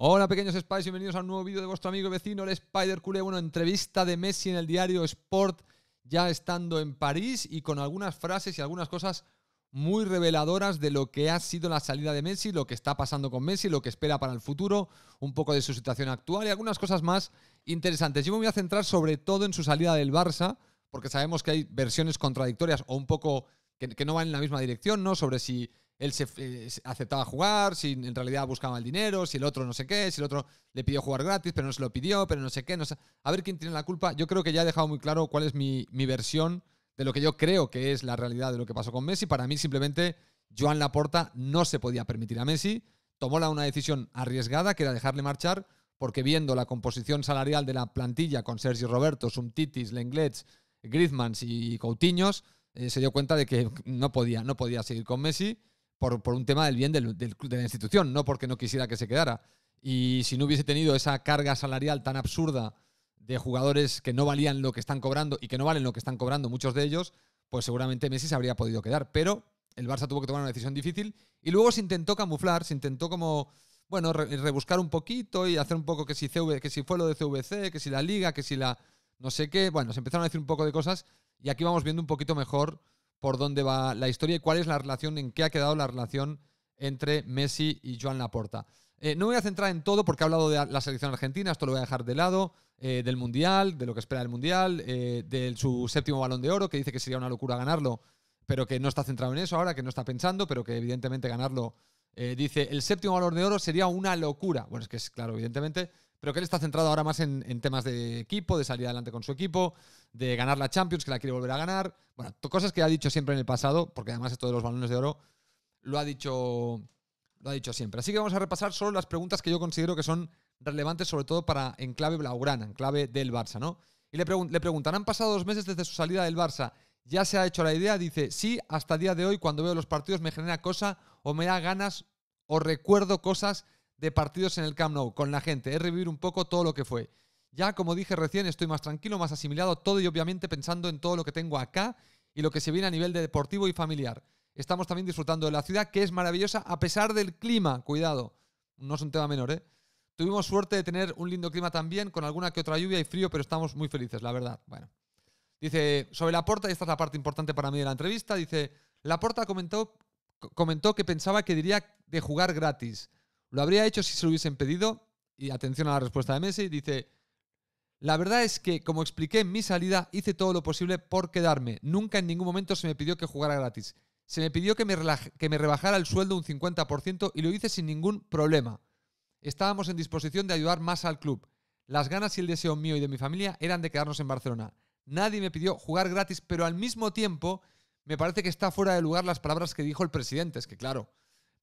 Hola pequeños Spies, bienvenidos a un nuevo vídeo de vuestro amigo y vecino, el Spider Cule. Bueno, entrevista de Messi en el diario Sport, ya estando en París y con algunas frases y algunas cosas muy reveladoras de lo que ha sido la salida de Messi, lo que está pasando con Messi, lo que espera para el futuro, un poco de su situación actual y algunas cosas más interesantes. Yo me voy a centrar sobre todo en su salida del Barça, porque sabemos que hay versiones contradictorias o un poco que, que no van en la misma dirección, ¿no? Sobre si él eh, se aceptaba jugar, si en realidad buscaba el dinero, si el otro no sé qué, si el otro le pidió jugar gratis, pero no se lo pidió, pero no sé qué. No sé. A ver quién tiene la culpa. Yo creo que ya he dejado muy claro cuál es mi, versión de lo que yo creo que es la realidad de lo que pasó con Messi. Para mí, simplemente, Joan Laporta no se podía permitir a Messi. Tomó una decisión arriesgada, que era dejarle marchar, porque viendo la composición salarial de la plantilla con Sergio Roberto, Sumtitis, Lenglets, Griezmann y Coutinhos, eh, se dio cuenta de que no podía, no podía seguir con Messi por, un tema del bien de la institución, no porque no quisiera que se quedara. Y si no hubiese tenido esa carga salarial tan absurda de jugadores que no valían lo que están cobrando y que no valen lo que están cobrando muchos de ellos, pues seguramente Messi se habría podido quedar. Pero el Barça tuvo que tomar una decisión difícil y luego se intentó camuflar, se intentó como, bueno, rebuscar un poquito y hacer un poco que si, que si fue lo de CVC, que si la liga, que si la no sé qué. Bueno, se empezaron a decir un poco de cosas y aquí vamos viendo un poquito mejor por dónde va la historia y cuál es la relación, en qué ha quedado la relación entre Messi y Joan Laporta. Eh, no voy a centrar en todo porque he hablado de la selección argentina, esto lo voy a dejar de lado, eh, del Mundial, de lo que espera el Mundial, del eh, de su séptimo balón de oro, que dice que sería una locura ganarlo, pero que no está centrado en eso ahora, que no está pensando, pero que evidentemente ganarlo, dice, el séptimo balón de oro sería una locura. Bueno, es que es claro, evidentemente, pero que él está centrado ahora más en, temas de equipo, de salir adelante con su equipo, de ganar la Champions, que la quiere volver a ganar. Bueno, cosas que ha dicho siempre en el pasado, porque además esto de los balones de oro lo ha dicho, lo ha dicho siempre. Así que vamos a repasar solo las preguntas que yo considero que son relevantes, sobre todo para en clave blaugrana, en clave del Barça, ¿no? Y le, le preguntan, ¿han pasado dos meses desde su salida del Barça? ¿Ya se ha hecho la idea? Dice, sí, hasta el día de hoy cuando veo los partidos me genera cosa o me da ganas o recuerdo cosas de partidos en el Camp Nou con la gente, es revivir un poco todo lo que fue. Ya, como dije recién, estoy más tranquilo, más asimilado todo y obviamente pensando en todo lo que tengo acá y lo que se viene a nivel de deportivo y familiar. Estamos también disfrutando de la ciudad, que es maravillosa a pesar del clima. Cuidado, no es un tema menor, ¿eh? Tuvimos suerte de tener un lindo clima también, con alguna que otra lluvia y frío, pero estamos muy felices, la verdad. Bueno. Dice, sobre la porta, y esta es la parte importante para mí de la entrevista, dice, la porta comentó, comentó que pensaba que diría de jugar gratis. Lo habría hecho si se lo hubiesen pedido. Y atención a la respuesta de Messi. Dice, la verdad es que, como expliqué en mi salida, hice todo lo posible por quedarme. Nunca en ningún momento se me pidió que jugara gratis. Se me pidió que me, que me rebajara el sueldo un 50% y lo hice sin ningún problema. Estábamos en disposición de ayudar más al club. Las ganas y el deseo mío y de mi familia eran de quedarnos en Barcelona. Nadie me pidió jugar gratis, pero al mismo tiempo me parece que está fuera de lugar las palabras que dijo el presidente. Es que claro,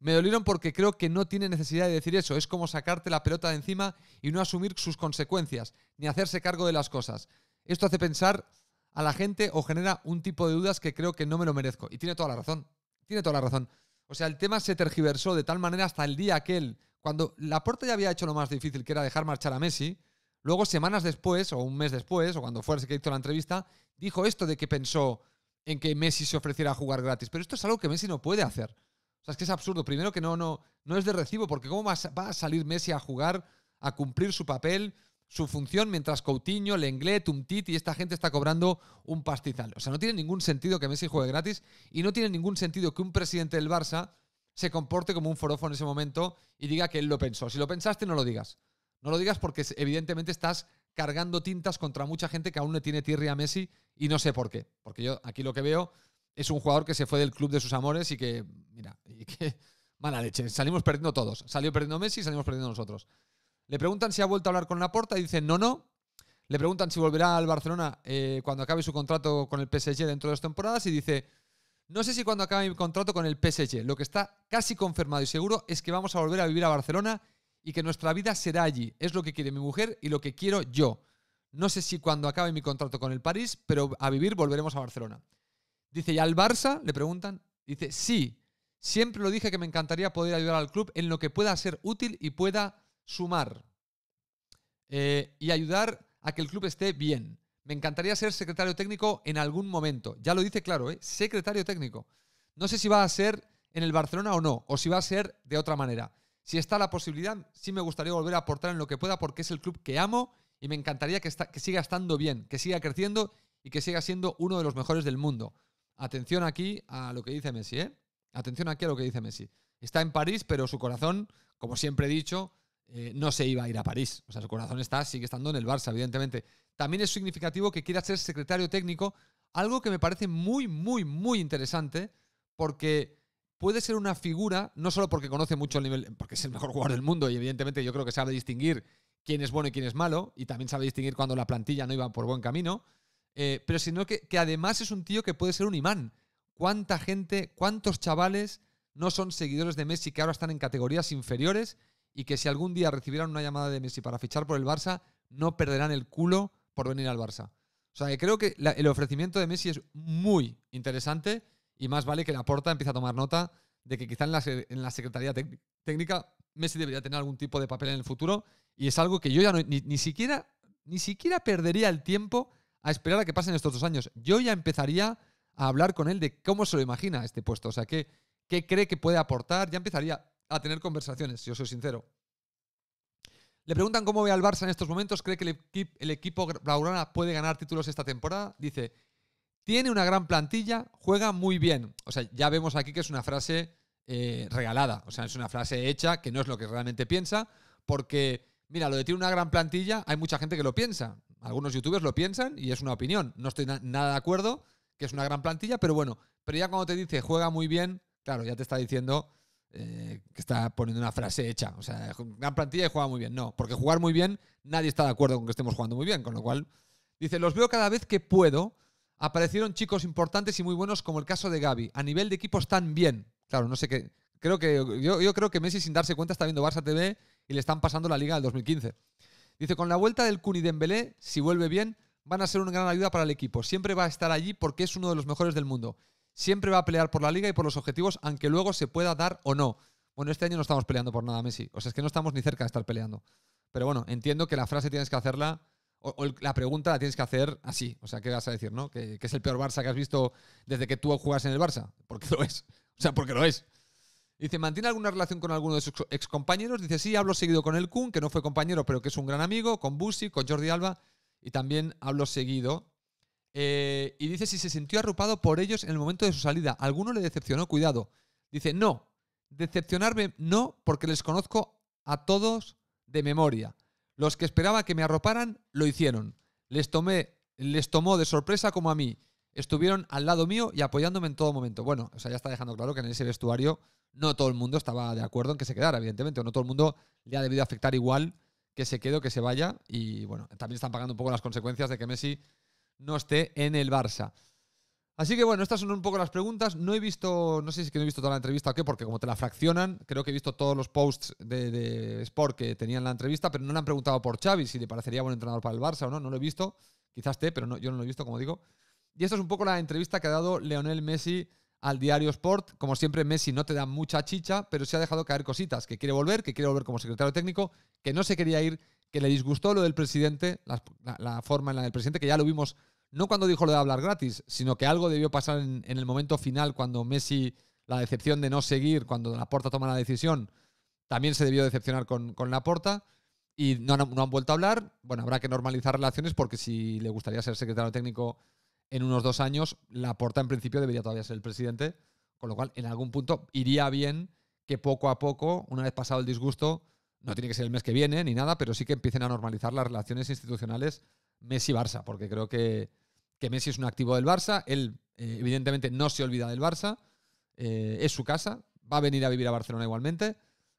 me dolieron porque creo que no tiene necesidad de decir eso. Es como sacarte la pelota de encima y no asumir sus consecuencias, ni hacerse cargo de las cosas. Esto hace pensar a la gente o genera un tipo de dudas que creo que no me lo merezco. Y tiene toda la razón. Tiene toda la razón. O sea, el tema se tergiversó de tal manera hasta el día aquel, cuando Laporta ya había hecho lo más difícil, que era dejar marchar a Messi. Luego, semanas después, o un mes después, o cuando fuese el que hizo la entrevista, dijo esto de que pensó en que Messi se ofreciera a jugar gratis. Pero esto es algo que Messi no puede hacer. O sea, es que es absurdo. Primero que no, no, no es de recibo, porque ¿cómo va a salir Messi a jugar, a cumplir su papel, su función, mientras Coutinho, Lenglet, Tuntit y esta gente está cobrando un pastizal? O sea, no tiene ningún sentido que Messi juegue gratis y no tiene ningún sentido que un presidente del Barça se comporte como un forófono en ese momento y diga que él lo pensó. Si lo pensaste, no lo digas. No lo digas porque evidentemente estás cargando tintas contra mucha gente que aún le tiene tirria a Messi y no sé por qué. Porque yo aquí lo que veo es un jugador que se fue del club de sus amores y que, mira, y que mala leche. Salimos perdiendo todos. Salió perdiendo Messi y salimos perdiendo nosotros. Le preguntan si ha vuelto a hablar con Laporta y dice no, no. Le preguntan si volverá al Barcelona eh, cuando acabe su contrato con el PSG dentro de dos temporadas y dice, no sé si cuando acabe mi contrato con el PSG, lo que está casi confirmado y seguro es que vamos a volver a vivir a Barcelona y que nuestra vida será allí. Es lo que quiere mi mujer y lo que quiero yo. No sé si cuando acabe mi contrato con el París, pero a vivir volveremos a Barcelona. Dice, ¿y al Barça? Le preguntan. Dice, sí, siempre lo dije que me encantaría poder ayudar al club en lo que pueda ser útil y pueda sumar. Eh, y ayudar a que el club esté bien. Me encantaría ser secretario técnico en algún momento. Ya lo dice claro, ¿eh? Secretario técnico. No sé si va a ser en el Barcelona o no, o si va a ser de otra manera. Si está la posibilidad, sí me gustaría volver a aportar en lo que pueda porque es el club que amo y me encantaría que siga estando bien, que siga creciendo y que siga siendo uno de los mejores del mundo. Atención aquí a lo que dice Messi, ¿eh? Atención aquí a lo que dice Messi. Está en París, pero su corazón, como siempre he dicho, eh, no se iba a ir a París. O sea, su corazón está, sigue estando en el Barça, evidentemente. También es significativo que quiera ser secretario técnico, algo que me parece muy, muy, muy interesante, porque puede ser una figura, no solo porque conoce mucho el nivel, porque es el mejor jugador del mundo y evidentemente yo creo que sabe distinguir quién es bueno y quién es malo, y también sabe distinguir cuando la plantilla no iba por buen camino, eh, pero sino que, además es un tío que puede ser un imán. ¿Cuánta gente, cuántos chavales no son seguidores de Messi que ahora están en categorías inferiores y que si algún día recibieran una llamada de Messi para fichar por el Barça, no perderán el culo por venir al Barça? O sea, que creo que el ofrecimiento de Messi es muy interesante y más vale que la porta empiece a tomar nota de que quizá en la, en la Secretaría Técnica Messi debería tener algún tipo de papel en el futuro y es algo que yo ya ni, ni, siquiera, ni siquiera perdería el tiempo a esperar a que pasen estos dos años. Yo ya empezaría a hablar con él de cómo se lo imagina este puesto, o sea, qué, qué cree que puede aportar, ya empezaría a tener conversaciones, si os soy sincero. Le preguntan cómo ve al Barça en estos momentos, cree que el, equipo Blaugrana puede ganar títulos esta temporada, dice, tiene una gran plantilla, juega muy bien. O sea, ya vemos aquí que es una frase eh, regalada, o sea, es una frase hecha que no es lo que realmente piensa, porque, mira, lo de tiene una gran plantilla, hay mucha gente que lo piensa algunos youtubers lo piensan y es una opinión. No estoy nada de acuerdo, que es una gran plantilla, pero bueno, pero ya cuando te dice juega muy bien, claro, ya te está diciendo eh, que está poniendo una frase hecha. O sea, gran plantilla y juega muy bien. No, porque jugar muy bien, nadie está de acuerdo con que estemos jugando muy bien, con lo cual dice, los veo cada vez que puedo. Aparecieron chicos importantes y muy buenos como el caso de Gaby. A nivel de equipos están bien. Claro, no sé qué. Creo que yo, yo creo que Messi sin darse cuenta está viendo Barça TV y le están pasando la liga del 2015. Dice, con la vuelta del Kun y Dembélé, si vuelve bien, van a ser una gran ayuda para el equipo. Siempre va a estar allí porque es uno de los mejores del mundo. Siempre va a pelear por la liga y por los objetivos, aunque luego se pueda dar o no. Bueno, este año no estamos peleando por nada, Messi. O sea, es que no estamos ni cerca de estar peleando. Pero bueno, entiendo que la frase tienes que hacerla, o, la pregunta la tienes que hacer así. O sea, ¿qué vas a decir, no? Que, es el peor Barça que has visto desde que tú juegas en el Barça. Porque lo es. O sea, porque lo es. Dice, ¿mantiene alguna relación con alguno de sus excompañeros? Dice, sí, hablo seguido con el Kun, que no fue compañero, pero que es un gran amigo, con Busi, con Jordi Alba, y también hablo seguido. Eh, y dice si se sintió arropado por ellos en el momento de su salida. ¿Alguno le decepcionó? Cuidado. Dice, no, decepcionarme no, porque les conozco a todos de memoria. Los que esperaba que me arroparan, lo hicieron. Les, tomé, les tomó de sorpresa como a mí estuvieron al lado mío y apoyándome en todo momento. Bueno, o sea, ya está dejando claro que en ese vestuario no todo el mundo estaba de acuerdo en que se quedara, evidentemente, o no todo el mundo le ha debido afectar igual que se quede o que se vaya. Y bueno, también están pagando un poco las consecuencias de que Messi no esté en el Barça. Así que bueno, estas son un poco las preguntas. No he visto, no sé si es que no he visto toda la entrevista o qué, porque como te la fraccionan, creo que he visto todos los posts de, Sport que tenían la entrevista, pero no le han preguntado por Xavi si le parecería buen entrenador para el Barça o no, no lo he visto. Quizás te, pero no, yo no lo he visto, como digo. Y esta es un poco la entrevista que ha dado Leonel Messi al diario Sport. Como siempre, Messi no te da mucha chicha, pero se ha dejado caer cositas, que quiere volver, que quiere volver como secretario técnico, que no se quería ir, que le disgustó lo del presidente, la, forma en la del presidente, que ya lo vimos no cuando dijo lo de hablar gratis, sino que algo debió pasar en, el momento final cuando Messi, la decepción de no seguir, cuando Laporta toma la decisión, también se debió decepcionar con, con Laporta y no, no, han vuelto a hablar. Bueno, habrá que normalizar relaciones porque si le gustaría ser secretario técnico en unos dos años, la porta en principio debería todavía ser el presidente, con lo cual en algún punto iría bien que poco a poco, una vez pasado el disgusto, no tiene que ser el mes que viene ni nada, pero sí que empiecen a normalizar las relaciones institucionales Messi-Barça, porque creo que, Messi es un activo del Barça, él eh, evidentemente no se olvida del Barça, eh, es su casa, va a venir a vivir a Barcelona igualmente,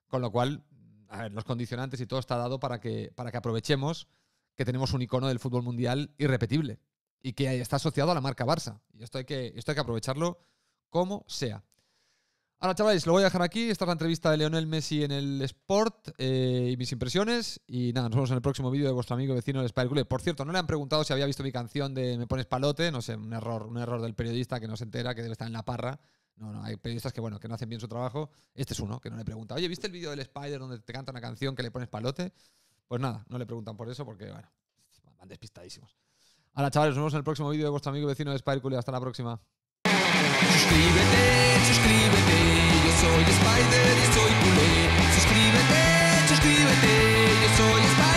con lo cual, a ver, los condicionantes y todo está dado para que, para que aprovechemos que tenemos un icono del fútbol mundial irrepetible y que está asociado a la marca Barça. Y esto hay que, aprovecharlo como sea. Ahora, chavales, lo voy a dejar aquí. Esta es la entrevista de Leonel Messi en el Sport eh, y mis impresiones. Y nada, nos vemos en el próximo vídeo de vuestro amigo vecino del Spider Club. Por cierto, no le han preguntado si había visto mi canción de Me pones palote. No sé, un error, un error del periodista que no se entera, que debe estar en la parra. No, no, hay periodistas que, bueno, que no hacen bien su trabajo. Este es uno que no le pregunta, oye, ¿viste el vídeo del Spider donde te canta una canción que le pones palote? Pues nada, no le preguntan por eso porque, bueno, van despistadísimos. Ahora, chavales, nos vemos en el próximo vídeo de vuestro amigo y vecino de Spider Hasta la próxima. Suscríbete, suscríbete, yo soy Spider y soy culé. Suscríbete, suscríbete, yo soy Spider.